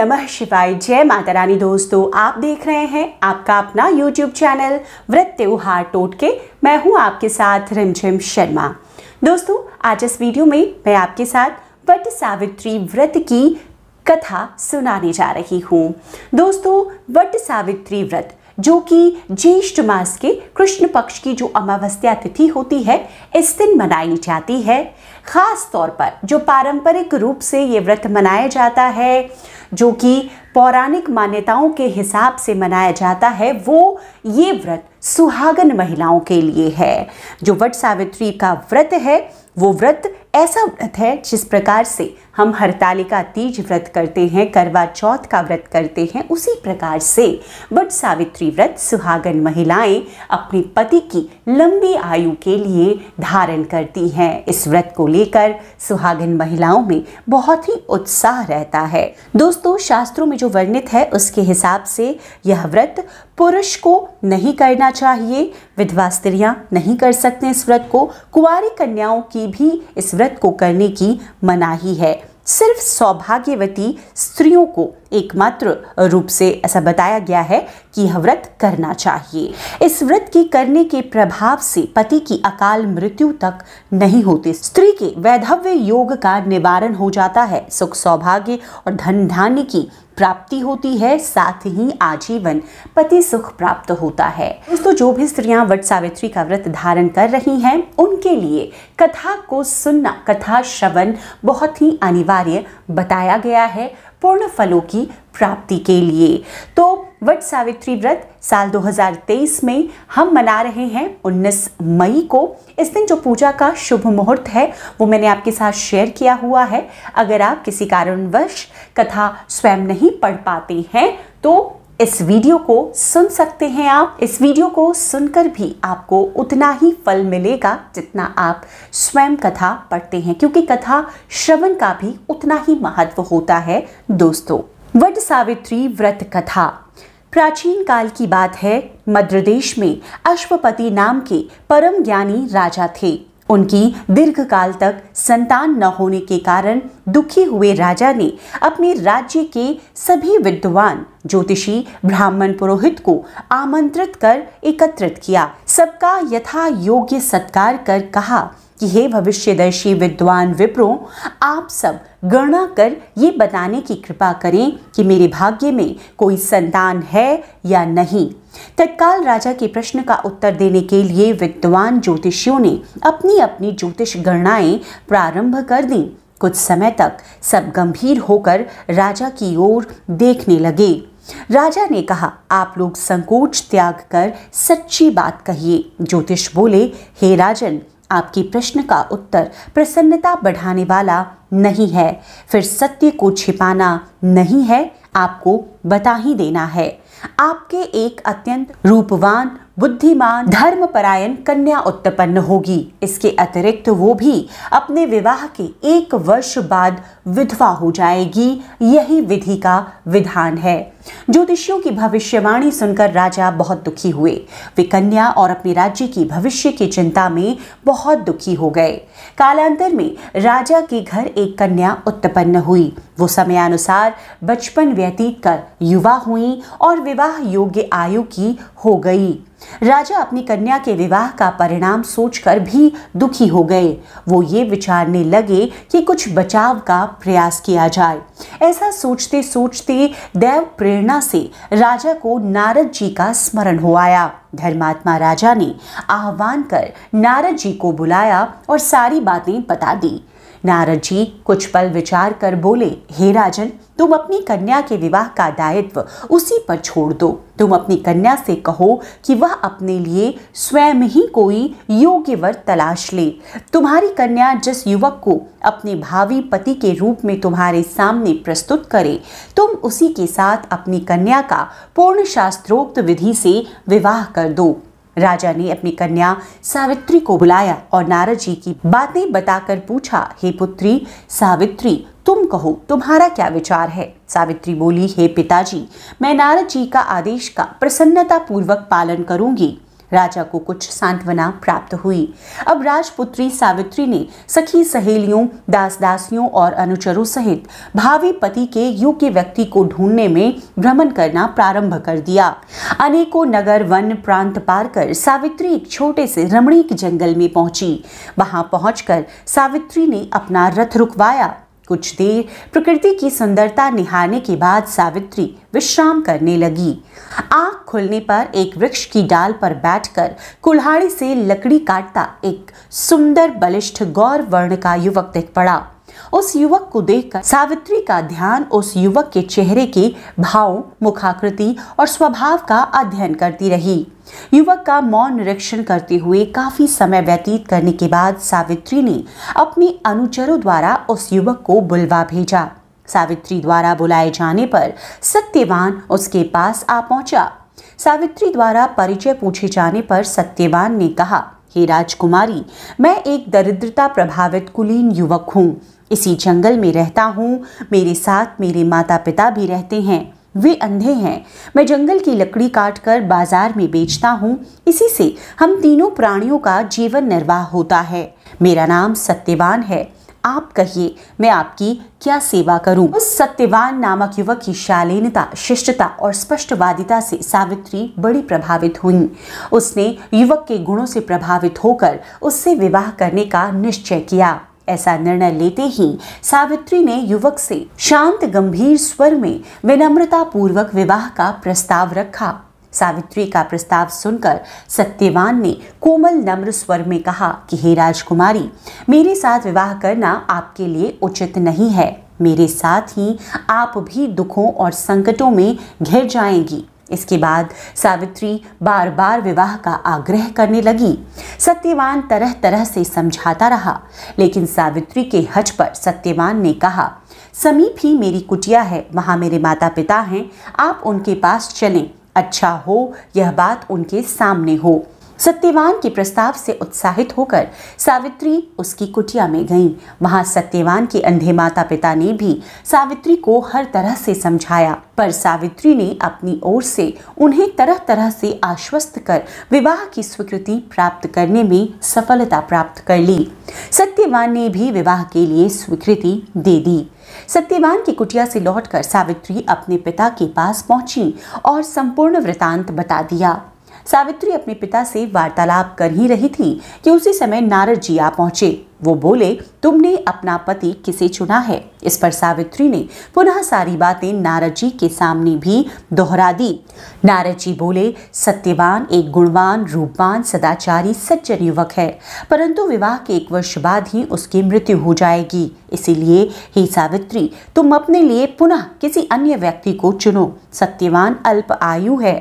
नमः शिवाय जय माता रानी दोस्तों आप देख रहे हैं आपका अपना YouTube चैनल व्रत त्योहार टोटके मैं हूं आपके साथ रिमझिम शर्मा दोस्तों आज इस वीडियो में मैं आपके साथ वट सावित्री व्रत की कथा सुनाने जा रही हूं दोस्तों वट सावित्री व्रत जो कि ज्येष्ठ मास के कृष्ण पक्ष की जो अमावस्या तिथि होती है इस दिन मनाई जाती है ख़ास तौर पर जो पारंपरिक रूप से ये व्रत मनाया जाता है जो कि पौराणिक मान्यताओं के हिसाब से मनाया जाता है वो ये व्रत सुहागन महिलाओं के लिए है जो वट सावित्री का व्रत है वो व्रत ऐसा व्रत है जिस प्रकार से हम हरतालिका तीज व्रत करते हैं करवा चौथ का व्रत करते हैं उसी प्रकार से बट सावित्री व्रत सुहागन महिलाएं अपने पति की लंबी आयु के लिए धारण करती हैं इस व्रत को लेकर सुहागन महिलाओं में बहुत ही उत्साह रहता है दोस्तों शास्त्रों में जो वर्णित है उसके हिसाब से यह व्रत पुरुष को नहीं करना चाहिए विधवा स्त्रियां नहीं कर सकते इस व्रत को कुंवारी कन्याओं की भी इस व्रत को करने की मनाही है सिर्फ सौभाग्यवती स्त्रियों को एकमात्र रूप से ऐसा बताया गया है कि यह व्रत करना चाहिए इस व्रत के करने के प्रभाव से पति की अकाल मृत्यु तक नहीं होती स्त्री के वैधव्य योग का निवारण हो जाता है सुख सौभाग्य और धन धान्य की प्राप्ति होती है साथ ही आजीवन पति सुख प्राप्त होता है दोस्तों जो भी स्त्रियां वट सावित्री का व्रत धारण कर रही हैं उनके लिए कथा को सुनना कथा श्रवण बहुत ही अनिवार्य बताया गया है पूर्ण फलों की प्राप्ति के लिए तो वट सावित्री व्रत साल 2023 में हम मना रहे हैं 19 मई को इस दिन जो पूजा का शुभ मुहूर्त है वो मैंने आपके साथ शेयर किया हुआ है अगर आप किसी कारणवश कथा स्वयं नहीं पढ़ पाते हैं तो इस वीडियो को सुन सकते हैं आप इस वीडियो को सुनकर भी आपको उतना ही फल मिलेगा जितना आप स्वयं कथा पढ़ते हैं क्योंकि कथा श्रवण का भी उतना ही महत्व होता है दोस्तों वट सावित्री व्रत कथा प्राचीन काल की बात है मध्य देश में अश्वपति नाम के परम ज्ञानी राजा थे उनकी दीर्घ काल तक संतान न होने के कारण दुखी हुए राजा ने अपने राज्य के सभी विद्वान ज्योतिषी ब्राह्मण पुरोहित को आमंत्रित कर एकत्रित किया सबका यथा योग्य सत्कार कर कहा कि हे भविष्यदर्शी विद्वान विप्रो आप सब गणना कर ये बताने की कृपा करें कि मेरे भाग्य में कोई संतान है या नहीं तत्काल राजा के प्रश्न का उत्तर देने के लिए विद्वान ज्योतिषियों ने अपनी अपनी ज्योतिष गणनाएं प्रारंभ कर दी कुछ समय तक सब गंभीर होकर राजा की ओर देखने लगे राजा ने कहा आप लोग संकोच त्याग कर सच्ची बात कहिए ज्योतिष बोले हे राजन आपके प्रश्न का उत्तर प्रसन्नता बढ़ाने वाला नहीं है फिर सत्य को छिपाना नहीं है आपको बता ही देना है आपके एक अत्यंत रूपवान बुद्धिमान धर्मपरायण कन्या उत्पन्न होगी इसके अतिरिक्त वो भी अपने विवाह के एक वर्ष बाद विधवा हो जाएगी यही विधि का विधान है ज्योतिषियों की भविष्यवाणी सुनकर राजा बहुत दुखी हुए वे कन्या और अपने राज्य की भविष्य की चिंता में बहुत दुखी हो गए कालांतर में राजा के घर एक कन्या उत्पन्न हुई वो समयानुसार बचपन व्यतीत कर युवा हुई और विवाह योग्य आयु की हो गई राजा अपनी कन्या के विवाह का परिणाम सोचकर भी दुखी हो गए वो ये विचारने लगे कि कुछ बचाव का प्रयास किया जाए ऐसा सोचते सोचते दैव प्रेरणा से राजा को नारद जी का स्मरण हो आया धर्मात्मा राजा ने आह्वान कर नारद जी को बुलाया और सारी बातें बता दी नारद जी कुछ पल विचार कर बोले हे राजन तुम अपनी कन्या के विवाह का दायित्व उसी पर छोड़ दो तुम अपनी कन्या से कहो कि वह अपने लिए स्वयं ही कोई योग्य वर तलाश ले तुम्हारी कन्या जिस युवक को अपने भावी पति के रूप में तुम्हारे सामने प्रस्तुत करे तुम उसी के साथ अपनी कन्या का पूर्ण शास्त्रोक्त विधि से विवाह कर दो राजा ने अपनी कन्या सावित्री को बुलाया और नारद जी की बातें बताकर पूछा हे पुत्री सावित्री तुम कहो तुम्हारा क्या विचार है सावित्री बोली हे पिताजी मैं नारद जी का आदेश का प्रसन्नता पूर्वक पालन करूंगी राजा को कुछ सांत्वना प्राप्त हुई अब राजपुत्री सावित्री ने सखी सहेलियों दास दासियों और अनुचरों सहित भावी पति के योग्य व्यक्ति को ढूंढने में भ्रमण करना प्रारंभ कर दिया अनेकों नगर वन प्रांत पार कर सावित्री एक छोटे से रमणीक जंगल में पहुंची वहां पहुंचकर सावित्री ने अपना रथ रुकवाया कुछ देर प्रकृति की सुंदरता निहारने के बाद सावित्री विश्राम करने लगी आग खुलने पर एक वृक्ष की डाल पर बैठकर कुल्हाड़ी से लकड़ी काटता एक सुंदर बलिष्ठ गौर वर्ण का युवक दिख पड़ा उस युवक को देखकर सावित्री का ध्यान उस युवक के चेहरे के भाव मुखाकृति और स्वभाव का अध्ययन करती रही युवक का मौन निरीक्षण करते हुए काफी समय व्यतीत करने के बाद सावित्री ने अपने अनुचरों द्वारा उस युवक को बुलवा भेजा सावित्री द्वारा बुलाए जाने पर सत्यवान उसके पास आ पहुंचा सावित्री द्वारा परिचय पूछे जाने पर सत्यवान ने कहा हे राजकुमारी मैं एक दरिद्रता प्रभावित कुलीन युवक हूँ इसी जंगल में रहता हूँ मेरे साथ मेरे माता पिता भी रहते हैं वे अंधे हैं मैं जंगल की लकड़ी काटकर बाजार में बेचता हूँ इसी से हम तीनों प्राणियों का जीवन निर्वाह होता है मेरा नाम सत्यवान है आप कहिए मैं आपकी क्या सेवा करूं उस सत्यवान नामक युवक की शालीनता शिष्टता और स्पष्टवादिता से सावित्री बड़ी प्रभावित हुई उसने युवक के गुणों से प्रभावित होकर उससे विवाह करने का निश्चय किया ऐसा निर्णय लेते ही सावित्री ने युवक से शांत गंभीर स्वर में विनम्रता पूर्वक विवाह का प्रस्ताव रखा सावित्री का प्रस्ताव सुनकर सत्यवान ने कोमल नम्र स्वर में कहा कि हे राजकुमारी मेरे साथ विवाह करना आपके लिए उचित नहीं है मेरे साथ ही आप भी दुखों और संकटों में घिर जाएंगी इसके बाद सावित्री बार बार विवाह का आग्रह करने लगी सत्यवान तरह तरह से समझाता रहा लेकिन सावित्री के हज पर सत्यवान ने कहा समीप ही मेरी कुटिया है वहाँ मेरे माता पिता हैं आप उनके पास चलें अच्छा हो यह बात उनके सामने हो सत्यवान के प्रस्ताव से उत्साहित होकर सावित्री उसकी कुटिया में गईं। वहां सत्यवान के अंधे माता पिता ने भी सावित्री को हर तरह से समझाया पर सावित्री ने अपनी ओर से उन्हें तरह तरह से आश्वस्त कर विवाह की स्वीकृति प्राप्त करने में सफलता प्राप्त कर ली सत्यवान ने भी विवाह के लिए स्वीकृति दे दी सत्यवान की कुटिया से लौटकर सावित्री अपने पिता के पास पहुंची और संपूर्ण वृतांत बता दिया सावित्री अपने पिता से वार्तालाप कर ही रही थी कि उसी समय नारद जी आ पहुंचे वो बोले तुमने अपना पति किसे चुना है इस पर सावित्री ने पुनः सारी बातें नारद जी के सामने भी दोहरा दी नारद जी बोले सत्यवान एक गुणवान रूपवान सदाचारी सज्जन युवक है परंतु विवाह के एक वर्ष बाद ही उसकी मृत्यु हो जाएगी इसीलिए हे सावित्री तुम अपने लिए पुनः किसी अन्य व्यक्ति को चुनो सत्यवान अल्प आयु है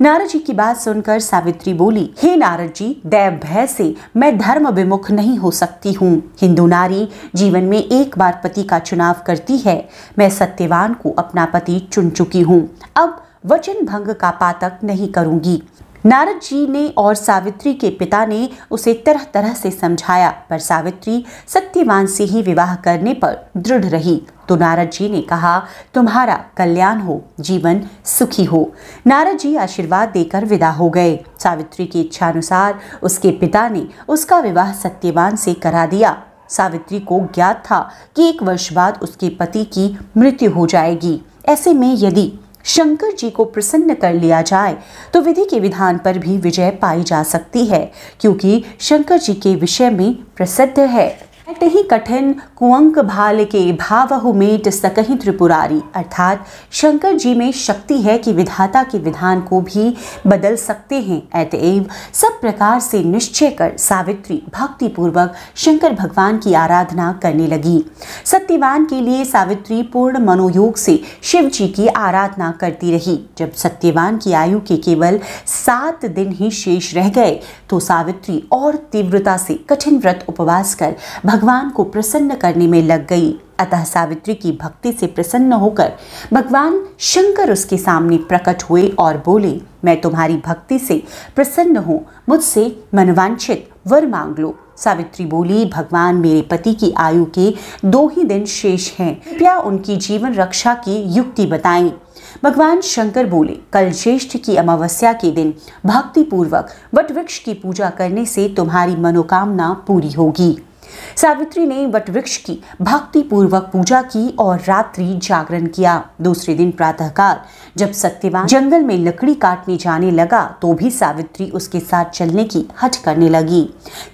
नारद जी की बात सुनकर सावित्री बोली हे नारद जी दैव भय से मैं धर्म विमुख नहीं हो सकती हूँ हिंदू नारी जीवन में एक बार पति का चुनाव करती है मैं सत्यवान को अपना पति चुन चुकी हूँ अब वचन भंग का पातक नहीं करूंगी नारद जी ने और सावित्री के पिता ने उसे तरह तरह से समझाया पर सावित्री सत्यवान से ही विवाह करने पर दृढ़ रही तो नारद जी ने कहा तुम्हारा कल्याण हो जीवन सुखी हो नारद जी आशीर्वाद देकर विदा हो गए सावित्री की इच्छानुसार उसके पिता ने उसका विवाह सत्यवान से करा दिया सावित्री को ज्ञात था कि एक वर्ष बाद उसके पति की मृत्यु हो जाएगी ऐसे में यदि शंकर जी को प्रसन्न कर लिया जाए तो विधि के विधान पर भी विजय पाई जा सकती है क्योंकि शंकर जी के विषय में प्रसिद्ध है कट ही कठिन कुअंक भाल के भावहु मेट सकही त्रिपुरारी अर्थात शंकर जी में शक्ति है कि विधाता के विधान को भी बदल सकते हैं अतएव सब प्रकार से निश्चय कर सावित्री भक्तिपूर्वक शंकर भगवान की आराधना करने लगी सत्यवान के लिए सावित्री पूर्ण मनोयोग से शिव जी की आराधना करती रही जब सत्यवान की आयु के केवल सात दिन ही शेष रह गए तो सावित्री और तीव्रता से कठिन व्रत उपवास कर भग भगवान को प्रसन्न करने में लग गई अतः सावित्री की भक्ति से प्रसन्न होकर भगवान शंकर उसके सामने प्रकट हुए और बोले मैं तुम्हारी भक्ति से प्रसन्न हूँ मुझसे मनवांछित वर मांग लो सावित्री बोली भगवान मेरे पति की आयु के दो ही दिन शेष हैं कृपया उनकी जीवन रक्षा की युक्ति बताएं भगवान शंकर बोले कल ज्येष्ठ की अमावस्या के दिन भक्ति पूर्वक वटवृक्ष की पूजा करने से तुम्हारी मनोकामना पूरी होगी सावित्री ने वट वृक्ष की भक्ति पूर्वक पूजा की और रात्रि जागरण किया दूसरे दिन प्रातःकाल जब सत्यवान जंगल में लकड़ी काटने जाने लगा तो भी सावित्री उसके साथ चलने की हट करने लगी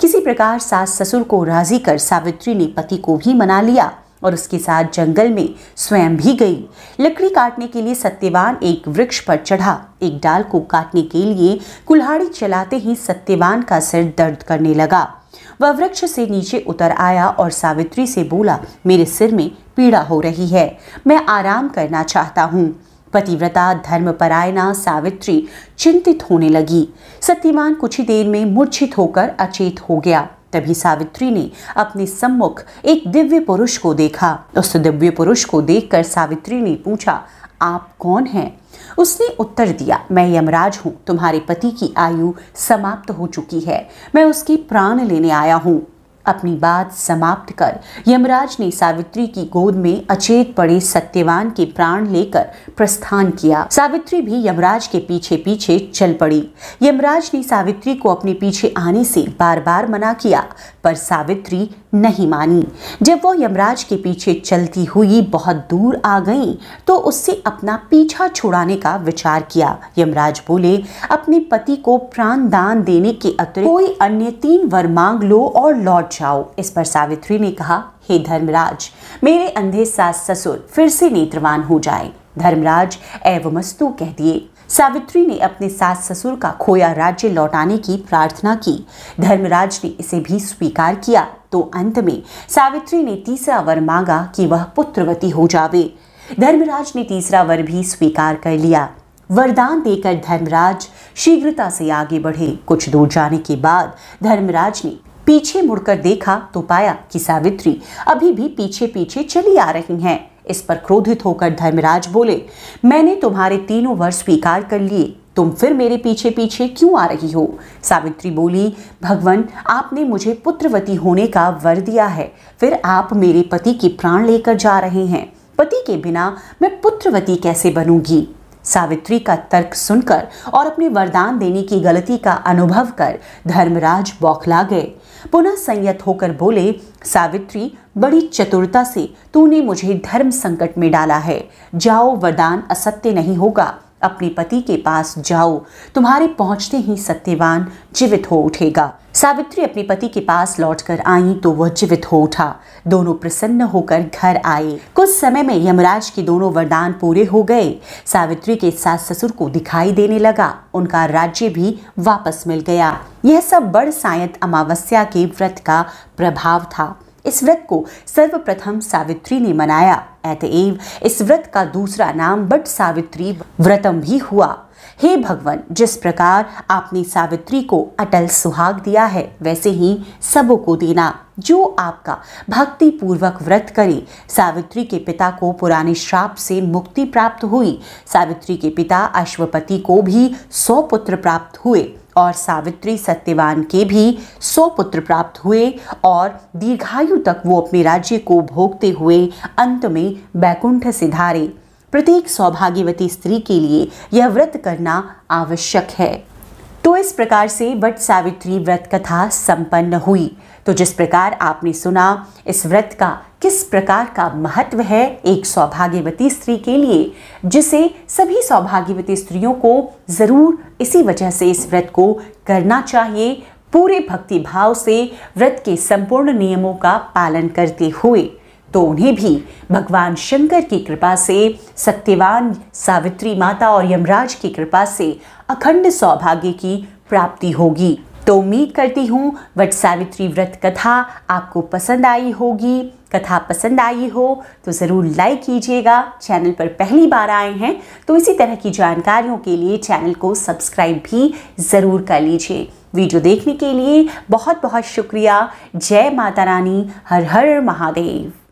किसी प्रकार सास ससुर को राजी कर सावित्री ने पति को भी मना लिया और उसके साथ जंगल में स्वयं भी गई लकड़ी काटने के लिए सत्यवान एक वृक्ष पर चढ़ा एक डाल को काटने के लिए कुल्हाड़ी चलाते ही सत्यवान का सिर दर्द करने लगा वह वृक्ष से नीचे उतर आया और सावित्री से बोला मेरे सिर में पीड़ा हो रही है मैं आराम करना चाहता हूँ पतिव्रता धर्मपरायणा सावित्री चिंतित होने लगी सत्यवान कुछ ही देर में मूर्छित होकर अचेत हो गया तभी सावित्री ने अपने सम्मुख एक दिव्य पुरुष को देखा उस दिव्य पुरुष को देखकर सावित्री ने पूछा आप कौन हैं उसने उत्तर दिया मैं यमराज हूँ तुम्हारे पति की आयु समाप्त हो चुकी है मैं उसकी प्राण लेने आया हूँ अपनी बात समाप्त कर यमराज ने सावित्री की गोद में अचेत पड़े सत्यवान के प्राण लेकर प्रस्थान किया सावित्री भी यमराज के पीछे पीछे चल पड़ी यमराज ने सावित्री को अपने पीछे आने से बार बार मना किया पर सावित्री नहीं मानी जब वो यमराज के पीछे चलती हुई बहुत दूर आ गई तो उससे अपना पीछा छुड़ाने का विचार किया यमराज बोले अपने पति को प्राण दान देने के अतिरिक्त कोई अन्य तीन वर मांग लो और लौट जाओ इस पर सावित्री ने कहा हे धर्मराज मेरे अंधे सास ससुर फिर से नेत्रवान हो जाए धर्मराज एवमस्तु कह दिए सावित्री ने अपने सास ससुर का खोया राज्य लौटाने की प्रार्थना की धर्मराज ने इसे भी स्वीकार किया तो अंत में सावित्री ने तीसरा वर मांगा कि वह पुत्रवती हो जावे धर्मराज ने तीसरा वर भी स्वीकार कर लिया वरदान देकर धर्मराज शीघ्रता से आगे बढ़े कुछ दूर जाने के बाद धर्मराज ने पीछे मुड़कर देखा तो पाया कि सावित्री अभी भी पीछे पीछे चली आ रही हैं इस पर क्रोधित होकर धर्मराज बोले मैंने तुम्हारे तीनों वर स्वीकार कर लिए तुम फिर मेरे पीछे पीछे क्यों आ रही हो सावित्री बोली भगवान आपने मुझे पुत्रवती होने का वर दिया है फिर आप मेरे पति के प्राण लेकर जा रहे हैं पति के बिना मैं पुत्रवती कैसे बनूंगी सावित्री का तर्क सुनकर और अपने वरदान देने की गलती का अनुभव कर धर्मराज बौखला गए पुनः संयत होकर बोले सावित्री बड़ी चतुरता से तूने मुझे धर्म संकट में डाला है जाओ वरदान असत्य नहीं होगा अपने पति के पास जाओ तुम्हारे पहुंचते ही सत्यवान जीवित हो उठेगा सावित्री अपने पति के पास लौटकर आई तो वह जीवित हो उठा दोनों प्रसन्न होकर घर आए कुछ समय में यमराज के दोनों वरदान पूरे हो गए सावित्री के सास ससुर को दिखाई देने लगा उनका राज्य भी वापस मिल गया यह सब बड़ सायत अमावस्या के व्रत का प्रभाव था इस व्रत को सर्वप्रथम सावित्री ने मनाया अतएव इस व्रत का दूसरा नाम बट सावित्री व्रतम भी हुआ हे भगवान जिस प्रकार आपने सावित्री को अटल सुहाग दिया है वैसे ही सबों को देना जो आपका भक्ति पूर्वक व्रत करे सावित्री के पिता को पुराने श्राप से मुक्ति प्राप्त हुई सावित्री के पिता अश्वपति को भी सौ पुत्र प्राप्त हुए और सावित्री सत्यवान के भी सौ पुत्र प्राप्त हुए और दीर्घायु तक वो अपने राज्य को भोगते हुए अंत में बैकुंठ सिधारे प्रत्येक सौभाग्यवती स्त्री के लिए यह व्रत करना आवश्यक है तो इस प्रकार से वट सावित्री व्रत कथा संपन्न हुई तो जिस प्रकार आपने सुना इस व्रत का किस प्रकार का महत्व है एक सौभाग्यवती स्त्री के लिए जिसे सभी सौभाग्यवती स्त्रियों को ज़रूर इसी वजह से इस व्रत को करना चाहिए पूरे भक्ति भाव से व्रत के संपूर्ण नियमों का पालन करते हुए तो उन्हें भी भगवान शंकर की कृपा से सत्यवान सावित्री माता और यमराज की कृपा से अखंड सौभाग्य की प्राप्ति होगी तो उम्मीद करती हूँ वट सावित्री व्रत कथा आपको पसंद आई होगी कथा पसंद आई हो तो ज़रूर लाइक कीजिएगा चैनल पर पहली बार आए हैं तो इसी तरह की जानकारियों के लिए चैनल को सब्सक्राइब भी ज़रूर कर लीजिए वीडियो देखने के लिए बहुत बहुत शुक्रिया जय माता रानी हर हर महादेव